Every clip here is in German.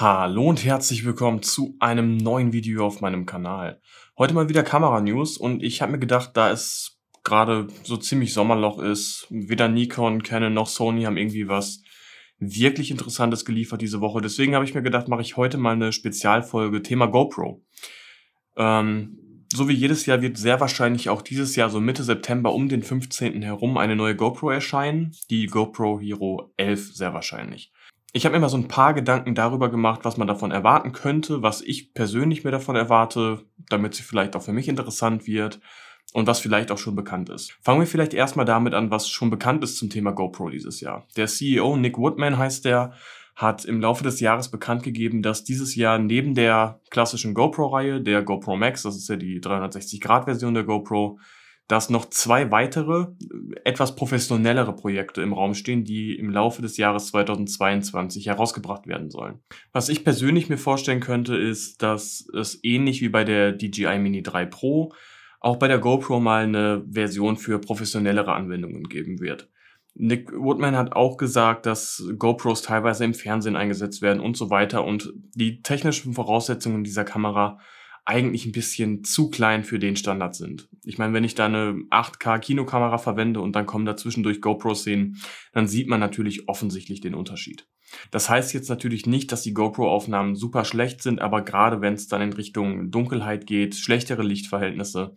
Hallo und herzlich willkommen zu einem neuen Video auf meinem Kanal. Heute mal wieder Kamera-News und ich habe mir gedacht, da es gerade so ziemlich Sommerloch ist, weder Nikon, Canon noch Sony haben irgendwie was wirklich Interessantes geliefert diese Woche. Deswegen habe ich mir gedacht, mache ich heute mal eine Spezialfolge Thema GoPro. Ähm, so wie jedes Jahr wird sehr wahrscheinlich auch dieses Jahr, so Mitte September um den 15. herum, eine neue GoPro erscheinen. Die GoPro Hero 11 sehr wahrscheinlich. Ich habe mir immer so ein paar Gedanken darüber gemacht, was man davon erwarten könnte, was ich persönlich mir davon erwarte, damit sie vielleicht auch für mich interessant wird und was vielleicht auch schon bekannt ist. Fangen wir vielleicht erstmal damit an, was schon bekannt ist zum Thema GoPro dieses Jahr. Der CEO Nick Woodman heißt der, hat im Laufe des Jahres bekannt gegeben, dass dieses Jahr neben der klassischen GoPro-Reihe, der GoPro Max, das ist ja die 360-Grad-Version der GoPro, dass noch zwei weitere, etwas professionellere Projekte im Raum stehen, die im Laufe des Jahres 2022 herausgebracht werden sollen. Was ich persönlich mir vorstellen könnte, ist, dass es ähnlich wie bei der DJI Mini 3 Pro auch bei der GoPro mal eine Version für professionellere Anwendungen geben wird. Nick Woodman hat auch gesagt, dass GoPros teilweise im Fernsehen eingesetzt werden und so weiter und die technischen Voraussetzungen dieser Kamera eigentlich ein bisschen zu klein für den Standard sind. Ich meine, wenn ich da eine 8K Kinokamera verwende und dann kommen dazwischen durch GoPro-Szenen, dann sieht man natürlich offensichtlich den Unterschied. Das heißt jetzt natürlich nicht, dass die GoPro-Aufnahmen super schlecht sind, aber gerade wenn es dann in Richtung Dunkelheit geht, schlechtere Lichtverhältnisse,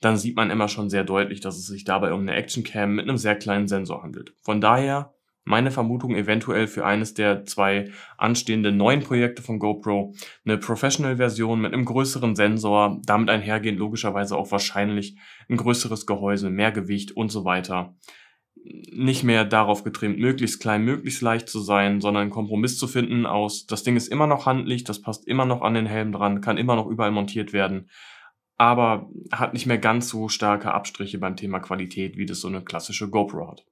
dann sieht man immer schon sehr deutlich, dass es sich dabei um eine Actioncam mit einem sehr kleinen Sensor handelt. Von daher meine Vermutung eventuell für eines der zwei anstehenden neuen Projekte von GoPro eine Professional-Version mit einem größeren Sensor, damit einhergehend logischerweise auch wahrscheinlich ein größeres Gehäuse, mehr Gewicht und so weiter. Nicht mehr darauf getrimmt, möglichst klein, möglichst leicht zu sein, sondern einen Kompromiss zu finden aus, das Ding ist immer noch handlich, das passt immer noch an den Helm dran, kann immer noch überall montiert werden, aber hat nicht mehr ganz so starke Abstriche beim Thema Qualität, wie das so eine klassische GoPro hat.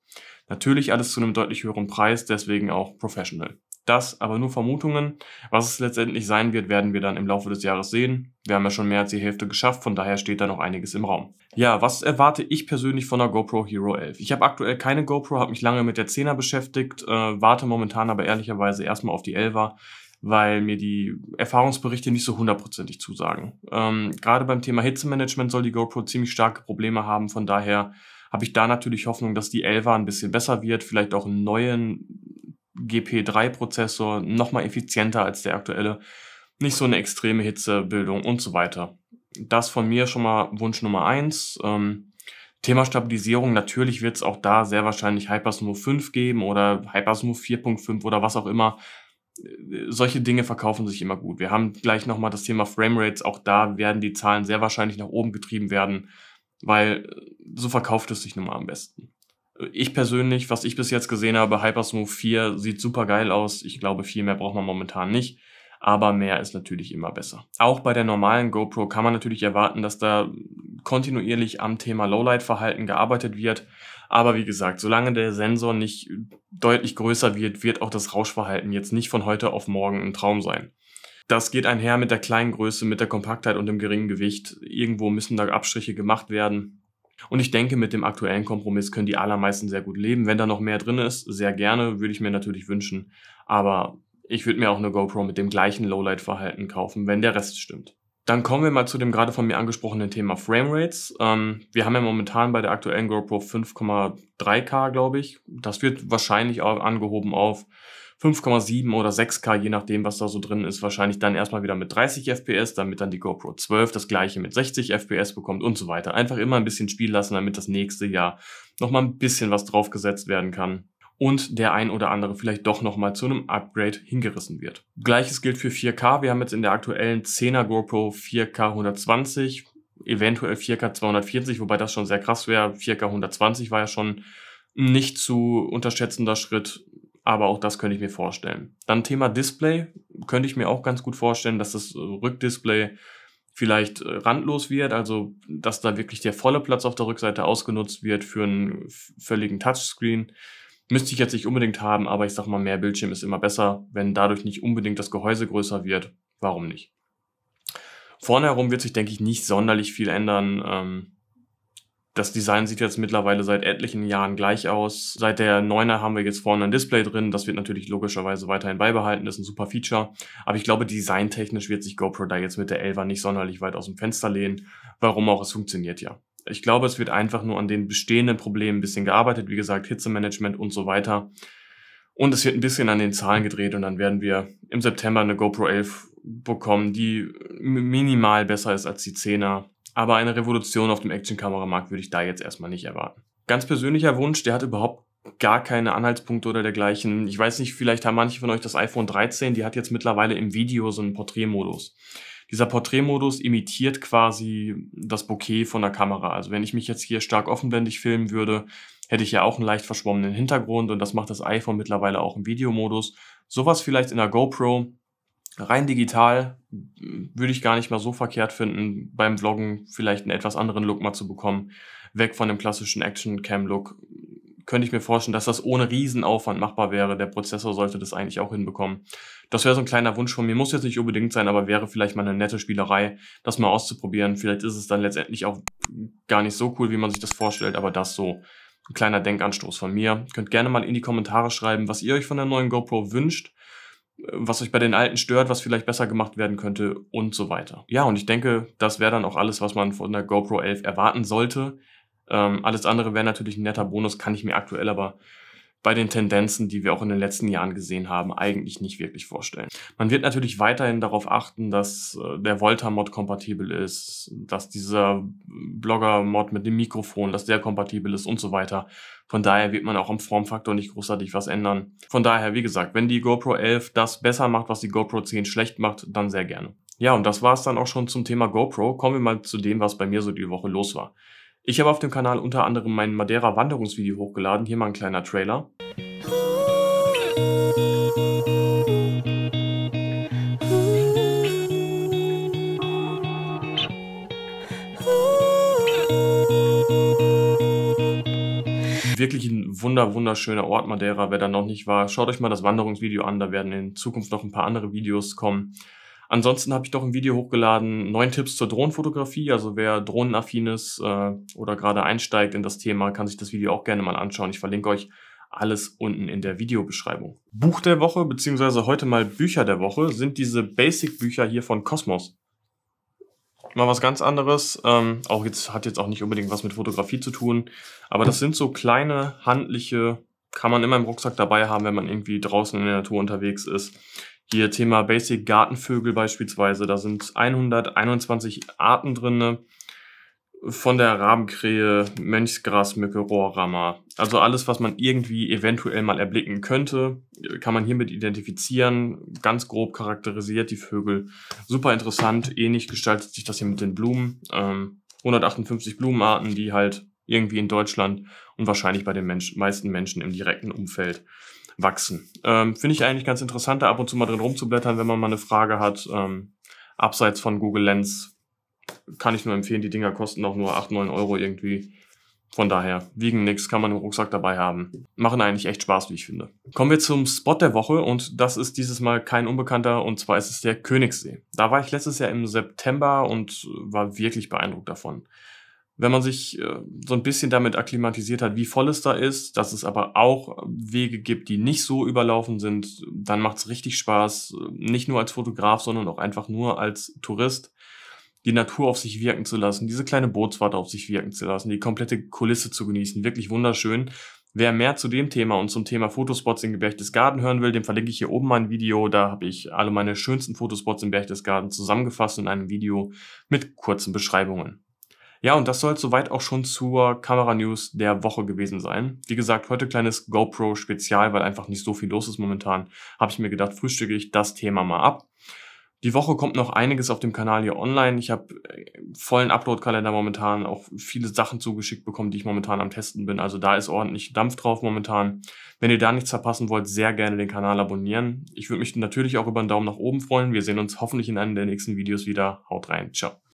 Natürlich alles zu einem deutlich höheren Preis, deswegen auch Professional. Das aber nur Vermutungen. Was es letztendlich sein wird, werden wir dann im Laufe des Jahres sehen. Wir haben ja schon mehr als die Hälfte geschafft, von daher steht da noch einiges im Raum. Ja, was erwarte ich persönlich von der GoPro Hero 11? Ich habe aktuell keine GoPro, habe mich lange mit der 10er beschäftigt, äh, warte momentan aber ehrlicherweise erstmal auf die 11er weil mir die Erfahrungsberichte nicht so hundertprozentig zusagen. Ähm, gerade beim Thema Hitzemanagement soll die GoPro ziemlich starke Probleme haben, von daher habe ich da natürlich Hoffnung, dass die 11er ein bisschen besser wird, vielleicht auch einen neuen GP3-Prozessor, nochmal effizienter als der aktuelle, nicht so eine extreme Hitzebildung und so weiter. Das von mir schon mal Wunsch Nummer 1. Ähm, Thema Stabilisierung, natürlich wird es auch da sehr wahrscheinlich Hypersmooth 5 geben oder Hypersmooth 4.5 oder was auch immer solche Dinge verkaufen sich immer gut. Wir haben gleich nochmal das Thema Framerates. Auch da werden die Zahlen sehr wahrscheinlich nach oben getrieben werden weil äh, so verkauft es sich nun mal am besten. Ich persönlich, was ich bis jetzt gesehen habe, Hypersmooth 4 sieht super geil aus. Ich glaube, viel mehr braucht man momentan nicht. Aber mehr ist natürlich immer besser. Auch bei der normalen GoPro kann man natürlich erwarten, dass da kontinuierlich am Thema Lowlight-Verhalten gearbeitet wird. Aber wie gesagt, solange der Sensor nicht deutlich größer wird, wird auch das Rauschverhalten jetzt nicht von heute auf morgen ein Traum sein. Das geht einher mit der kleinen Größe, mit der Kompaktheit und dem geringen Gewicht. Irgendwo müssen da Abstriche gemacht werden. Und ich denke, mit dem aktuellen Kompromiss können die allermeisten sehr gut leben. Wenn da noch mehr drin ist, sehr gerne, würde ich mir natürlich wünschen. Aber ich würde mir auch eine GoPro mit dem gleichen Lowlight-Verhalten kaufen, wenn der Rest stimmt. Dann kommen wir mal zu dem gerade von mir angesprochenen Thema Framerates. Ähm, wir haben ja momentan bei der aktuellen GoPro 5,3K, glaube ich. Das wird wahrscheinlich auch angehoben auf 5,7 oder 6K, je nachdem, was da so drin ist, wahrscheinlich dann erstmal wieder mit 30 FPS, damit dann die GoPro 12 das gleiche mit 60 FPS bekommt und so weiter. Einfach immer ein bisschen Spiel lassen, damit das nächste Jahr nochmal ein bisschen was draufgesetzt werden kann und der ein oder andere vielleicht doch nochmal zu einem Upgrade hingerissen wird. Gleiches gilt für 4K. Wir haben jetzt in der aktuellen 10er GoPro 4K 120, eventuell 4K 240, wobei das schon sehr krass wäre. 4K 120 war ja schon nicht zu unterschätzender Schritt aber auch das könnte ich mir vorstellen. Dann Thema Display könnte ich mir auch ganz gut vorstellen, dass das äh, Rückdisplay vielleicht äh, randlos wird, also dass da wirklich der volle Platz auf der Rückseite ausgenutzt wird für einen völligen Touchscreen. Müsste ich jetzt nicht unbedingt haben, aber ich sag mal, mehr Bildschirm ist immer besser. Wenn dadurch nicht unbedingt das Gehäuse größer wird, warum nicht? Vorne herum wird sich, denke ich, nicht sonderlich viel ändern. Ähm, das Design sieht jetzt mittlerweile seit etlichen Jahren gleich aus. Seit der 9er haben wir jetzt vorne ein Display drin. Das wird natürlich logischerweise weiterhin beibehalten. Das ist ein super Feature. Aber ich glaube, designtechnisch wird sich GoPro da jetzt mit der 11er nicht sonderlich weit aus dem Fenster lehnen. Warum auch, es funktioniert ja. Ich glaube, es wird einfach nur an den bestehenden Problemen ein bisschen gearbeitet. Wie gesagt, Hitzemanagement und so weiter. Und es wird ein bisschen an den Zahlen gedreht und dann werden wir im September eine GoPro 11 bekommen, die minimal besser ist als die 10er aber eine Revolution auf dem Action-Kameramarkt würde ich da jetzt erstmal nicht erwarten. Ganz persönlicher Wunsch, der hat überhaupt gar keine Anhaltspunkte oder dergleichen. Ich weiß nicht, vielleicht haben manche von euch das iPhone 13, die hat jetzt mittlerweile im Video so einen Porträtmodus. Dieser Porträtmodus imitiert quasi das Bouquet von der Kamera. Also wenn ich mich jetzt hier stark offenblendig filmen würde, hätte ich ja auch einen leicht verschwommenen Hintergrund und das macht das iPhone mittlerweile auch im Videomodus. Sowas vielleicht in der GoPro, rein digital äh, würde ich gar nicht mal so verkehrt finden, beim Vloggen vielleicht einen etwas anderen Look mal zu bekommen. Weg von dem klassischen Action-Cam-Look. Könnte ich mir vorstellen, dass das ohne Riesenaufwand machbar wäre. Der Prozessor sollte das eigentlich auch hinbekommen. Das wäre so ein kleiner Wunsch von mir. Muss jetzt nicht unbedingt sein, aber wäre vielleicht mal eine nette Spielerei, das mal auszuprobieren. Vielleicht ist es dann letztendlich auch gar nicht so cool, wie man sich das vorstellt, aber das so ein kleiner Denkanstoß von mir. Könnt gerne mal in die Kommentare schreiben, was ihr euch von der neuen GoPro wünscht was euch bei den alten stört, was vielleicht besser gemacht werden könnte und so weiter. Ja, und ich denke, das wäre dann auch alles, was man von der GoPro 11 erwarten sollte. Ähm, alles andere wäre natürlich ein netter Bonus, kann ich mir aktuell aber bei den Tendenzen, die wir auch in den letzten Jahren gesehen haben, eigentlich nicht wirklich vorstellen. Man wird natürlich weiterhin darauf achten, dass äh, der Volta-Mod kompatibel ist, dass dieser Blogger-Mod mit dem Mikrofon, dass der kompatibel ist und so weiter. Von daher wird man auch am Formfaktor nicht großartig was ändern. Von daher, wie gesagt, wenn die GoPro 11 das besser macht, was die GoPro 10 schlecht macht, dann sehr gerne. Ja, und das war es dann auch schon zum Thema GoPro. Kommen wir mal zu dem, was bei mir so die Woche los war. Ich habe auf dem Kanal unter anderem mein Madeira-Wanderungsvideo hochgeladen, hier mal ein kleiner Trailer. wirklich ein wunder, wunderschöner Ort Madeira, wer da noch nicht war. Schaut euch mal das Wanderungsvideo an, da werden in Zukunft noch ein paar andere Videos kommen. Ansonsten habe ich doch ein Video hochgeladen, neun Tipps zur Drohnenfotografie. Also wer drohnenaffin ist äh, oder gerade einsteigt in das Thema, kann sich das Video auch gerne mal anschauen. Ich verlinke euch alles unten in der Videobeschreibung. Buch der Woche, beziehungsweise heute mal Bücher der Woche, sind diese Basic-Bücher hier von Cosmos. Mal was ganz anderes. Ähm, auch jetzt hat jetzt auch nicht unbedingt was mit Fotografie zu tun, aber das sind so kleine handliche kann man immer im Rucksack dabei haben, wenn man irgendwie draußen in der Natur unterwegs ist. Hier Thema Basic Gartenvögel beispielsweise, da sind 121 Arten drinne von der Rabenkrähe, Mönchsgrasmücke, Rohrrammer. Also alles, was man irgendwie eventuell mal erblicken könnte, kann man hiermit identifizieren. Ganz grob charakterisiert die Vögel. Super interessant. Ähnlich gestaltet sich das hier mit den Blumen. Ähm, 158 Blumenarten, die halt irgendwie in Deutschland und wahrscheinlich bei den Mensch meisten Menschen im direkten Umfeld wachsen. Ähm, Finde ich eigentlich ganz interessant, da ab und zu mal drin rumzublättern, wenn man mal eine Frage hat. Ähm, abseits von Google Lens kann ich nur empfehlen, die Dinger kosten auch nur 8, 9 Euro irgendwie. Von daher, wiegen nichts, kann man im Rucksack dabei haben. Machen eigentlich echt Spaß, wie ich finde. Kommen wir zum Spot der Woche und das ist dieses Mal kein Unbekannter und zwar ist es der Königssee. Da war ich letztes Jahr im September und war wirklich beeindruckt davon wenn man sich äh, so ein bisschen damit akklimatisiert hat, wie voll es da ist, dass es aber auch Wege gibt, die nicht so überlaufen sind, dann macht es richtig Spaß, äh, nicht nur als Fotograf, sondern auch einfach nur als Tourist, die Natur auf sich wirken zu lassen, diese kleine Bootsfahrt auf sich wirken zu lassen, die komplette Kulisse zu genießen, wirklich wunderschön. Wer mehr zu dem Thema und zum Thema Fotospots in Berchtesgaden hören will, dem verlinke ich hier oben mein Video. Da habe ich alle meine schönsten Fotospots in Berchtesgaden zusammengefasst in einem Video mit kurzen Beschreibungen. Ja, und das soll soweit auch schon zur Kamera-News der Woche gewesen sein. Wie gesagt, heute kleines GoPro-Spezial, weil einfach nicht so viel los ist momentan. Habe ich mir gedacht, frühstücke ich das Thema mal ab. Die Woche kommt noch einiges auf dem Kanal hier online. Ich habe äh, vollen Upload-Kalender momentan, auch viele Sachen zugeschickt bekommen, die ich momentan am Testen bin. Also da ist ordentlich Dampf drauf momentan. Wenn ihr da nichts verpassen wollt, sehr gerne den Kanal abonnieren. Ich würde mich natürlich auch über einen Daumen nach oben freuen. Wir sehen uns hoffentlich in einem der nächsten Videos wieder. Haut rein. Ciao.